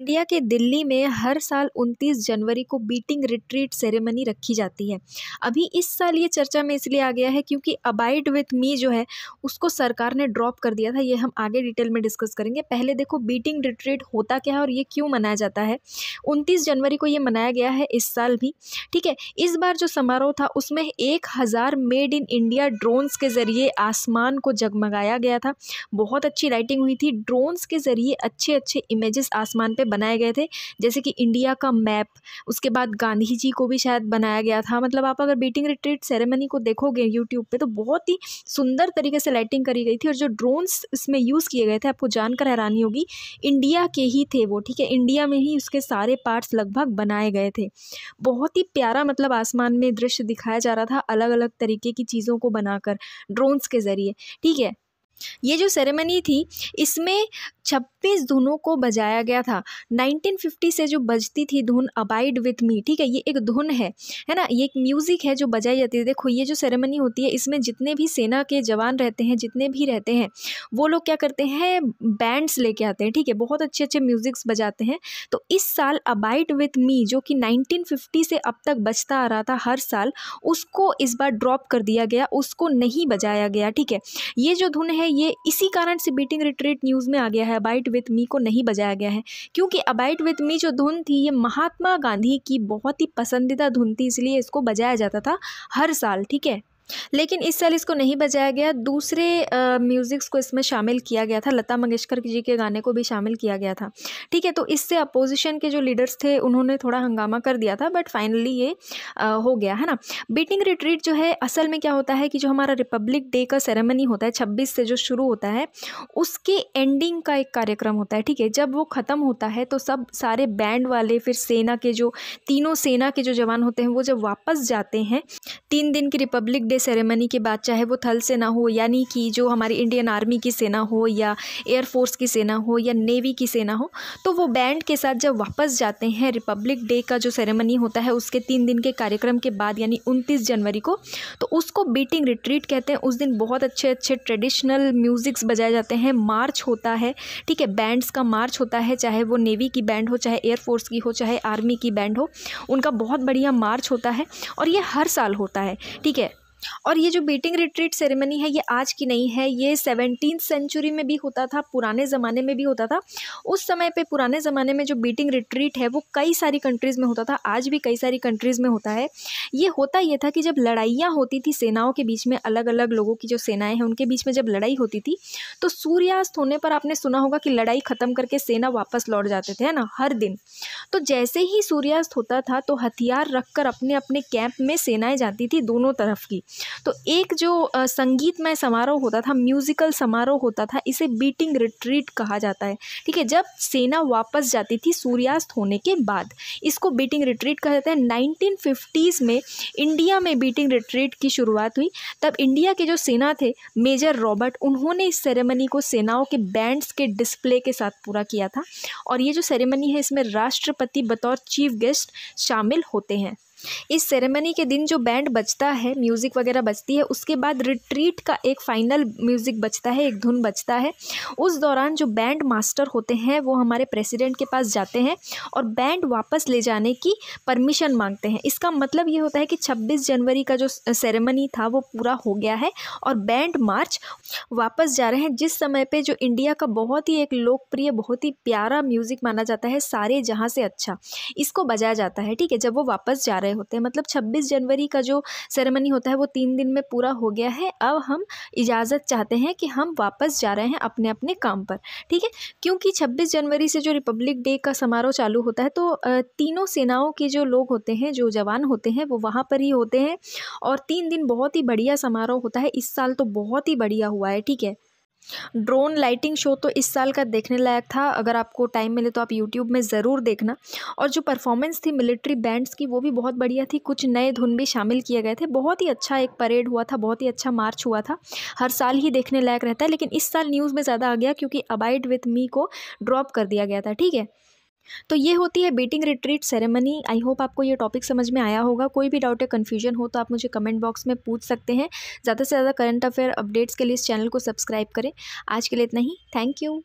India के दिल्ली में हर साल 29 जनवरी को बीटिंग रिट्रीट सेरेमनी रखी जाती है अभी इस साल ये चर्चा में इसलिए आ गया है क्योंकि अबाइड विथ मी जो है उसको सरकार ने ड्रॉप कर दिया था ये हम आगे डिटेल में डिस्कस करेंगे पहले देखो बीटिंग रिट्रीट होता क्या है और ये क्यों मनाया जाता है उनतीस जनवरी को ये मनाया गया है इस साल भी ठीक है इस बार जो समारोह था उसमें एक हज़ार मेड इन इंडिया ड्रोन्स के ज़रिए आसमान को जगमगाया गया था बहुत अच्छी राइटिंग हुई थी ड्रोन्स के ज़रिए अच्छे अच्छे इमेजेस आसमान पर बनाए गए थे जैसे कि इंडिया का मैप उसके बाद गांधी जी को भी शायद बनाया गया था मतलब आप अगर बीटिंग रिट्रीट सेरेमनी को देखोगे यूट्यूब पे तो बहुत ही सुंदर तरीके से लाइटिंग करी गई थी और जो ड्रोन्स इसमें यूज़ किए गए थे आपको जानकर हैरानी होगी इंडिया के ही थे वो ठीक है इंडिया में ही उसके सारे पार्ट्स लगभग बनाए गए थे बहुत ही प्यारा मतलब आसमान में दृश्य दिखाया जा रहा था अलग अलग तरीके की चीज़ों को बनाकर ड्रोन्स के ज़रिए ठीक है ये जो सेरेमनी थी इसमें छब्बीस धुनों को बजाया गया था 1950 से जो बजती थी धुन अबाइड विथ मी ठीक है ये एक धुन है है ना ये एक म्यूज़िक है जो बजाई जाती है देखो ये जो सेरेमनी होती है इसमें जितने भी सेना के जवान रहते हैं जितने भी रहते हैं वो लोग क्या करते हैं बैंड्स लेके आते हैं ठीक है बहुत अच्छे अच्छे म्यूज़िक्स बजाते हैं तो इस साल अबाइड विथ मी जो कि फिफ्टी से अब तक बजता आ रहा था हर साल उसको इस बार ड्रॉप कर दिया गया उसको नहीं बजाया गया ठीक है ये जो धुन है ये इसी कारण से बीटिंग रिट्रीट न्यूज़ में आ गया है है अबाइट विथ मी को नहीं बजाया गया है क्योंकि अबाइट विथ मी जो धुन थी ये महात्मा गांधी की बहुत ही पसंदीदा धुन थी इसलिए इसको बजाया जाता था हर साल ठीक है लेकिन इस साल इसको नहीं बजाया गया दूसरे म्यूज़िक्स को इसमें शामिल किया गया था लता मंगेशकर जी के गाने को भी शामिल किया गया था ठीक है तो इससे अपोजिशन के जो लीडर्स थे उन्होंने थोड़ा हंगामा कर दिया था बट फाइनली ये आ, हो गया है ना बीटिंग रिट्रीट जो है असल में क्या होता है कि जो हमारा रिपब्लिक डे का सेरेमनी होता है छब्बीस से जो शुरू होता है उसके एंडिंग का एक कार्यक्रम होता है ठीक है जब वो ख़त्म होता है तो सब सारे बैंड वाले फिर सेना के जो तीनों सेना के जो जवान होते हैं वो जब वापस जाते हैं तीन दिन की रिपब्लिक डे डे सेरेमनी के बाद चाहे वो थल सेना हो यानी कि जो हमारी इंडियन आर्मी की सेना हो या एयरफोर्स की सेना हो या नेवी की सेना हो तो वो बैंड के साथ जब वापस जाते हैं रिपब्लिक डे का जो सेरेमनी होता है उसके तीन दिन के कार्यक्रम के बाद यानी उनतीस जनवरी को तो उसको बीटिंग रिट्रीट कहते हैं उस दिन बहुत अच्छे अच्छे ट्रेडिशनल म्यूज़िक्स बजाए जाते हैं मार्च होता है ठीक है बैंड्स का मार्च होता है चाहे वो नेवी की बैंड हो चाहे एयरफोर्स की हो चाहे आर्मी की बैंड हो उनका बहुत बढ़िया मार्च होता है और ये हर साल होता है ठीक है और ये जो बीटिंग रिट्रीट सेरेमनी है ये आज की नहीं है ये सेवनटीन सेंचुरी में भी होता था पुराने ज़माने में भी होता था उस समय पे पुराने ज़माने में जो बीटिंग रिट्रीट है वो कई सारी कंट्रीज़ में होता था आज भी कई सारी कंट्रीज़ में होता है ये होता ये था कि जब लड़ाइयाँ होती थी सेनाओं के बीच में अलग अलग लोगों की जो सेनाएँ हैं उनके बीच में जब लड़ाई होती थी तो सूर्यास्त होने पर आपने सुना होगा कि लड़ाई ख़त्म करके सेना वापस लौट जाते थे है ना हर दिन तो जैसे ही सूर्यास्त होता था तो हथियार रख कर अपने अपने कैंप में सेनाएँ जाती थी दोनों तरफ की तो एक जो संगीतमय समारोह होता था म्यूज़िकल समारोह होता था इसे बीटिंग रिट्रीट कहा जाता है ठीक है जब सेना वापस जाती थी सूर्यास्त होने के बाद इसको बीटिंग रिट्रीट कहा जाता है नाइनटीन में इंडिया में बीटिंग रिट्रीट की शुरुआत हुई तब इंडिया के जो सेना थे मेजर रॉबर्ट उन्होंने इस सेरेमनी को सेनाओं के बैंड्स के डिस्प्ले के साथ पूरा किया था और ये जो सेरेमनी है इसमें राष्ट्रपति बतौर चीफ गेस्ट शामिल होते हैं इस सेरेमनी के दिन जो बैंड बजता है म्यूज़िक वगैरह बजती है उसके बाद रिट्रीट का एक फ़ाइनल म्यूज़िक बजता है एक धुन बजता है उस दौरान जो बैंड मास्टर होते हैं वो हमारे प्रेसिडेंट के पास जाते हैं और बैंड वापस ले जाने की परमिशन मांगते हैं इसका मतलब ये होता है कि छब्बीस जनवरी का जो सेरेमनी था वो पूरा हो गया है और बैंड मार्च वापस जा रहे हैं जिस समय पर जो इंडिया का बहुत ही एक लोकप्रिय बहुत ही प्यारा म्यूज़िक माना जाता है सारे जहाँ से अच्छा इसको बजाया जाता है ठीक है जब वो वापस जा रहे रहे होते हैं मतलब छब्बीस जनवरी का जो सेरेमनी होता है वो तीन दिन में पूरा हो गया है अब हम इजाज़त चाहते हैं कि हम वापस जा रहे हैं अपने अपने काम पर ठीक है क्योंकि छब्बीस जनवरी से जो रिपब्लिक डे का समारोह चालू होता है तो तीनों सेनाओं के जो लोग होते हैं जो जवान होते हैं वो वहाँ पर ही होते हैं और तीन दिन बहुत ही बढ़िया समारोह होता है इस साल तो बहुत ही बढ़िया हुआ है ठीक है ड्रोन लाइटिंग शो तो इस साल का देखने लायक था अगर आपको टाइम मिले तो आप यूट्यूब में ज़रूर देखना और जो परफॉर्मेंस थी मिलिट्री बैंड्स की वो भी बहुत बढ़िया थी कुछ नए धुन भी शामिल किए गए थे बहुत ही अच्छा एक परेड हुआ था बहुत ही अच्छा मार्च हुआ था हर साल ही देखने लायक रहता है लेकिन इस साल न्यूज़ में ज़्यादा आ गया क्योंकि अबाइड विथ मी को ड्रॉप कर दिया गया था ठीक है तो ये होती है beating retreat ceremony I hope आपको ये टॉपिक समझ में आया होगा कोई भी डाउट या कन्फ्यूजन हो तो आप मुझे कमेंट बॉक्स में पूछ सकते हैं ज़्यादा से ज़्यादा करंट अफेयर अपडेट्स के लिए इस चैनल को सब्सक्राइब करें आज के लिए इतना ही थैंक यू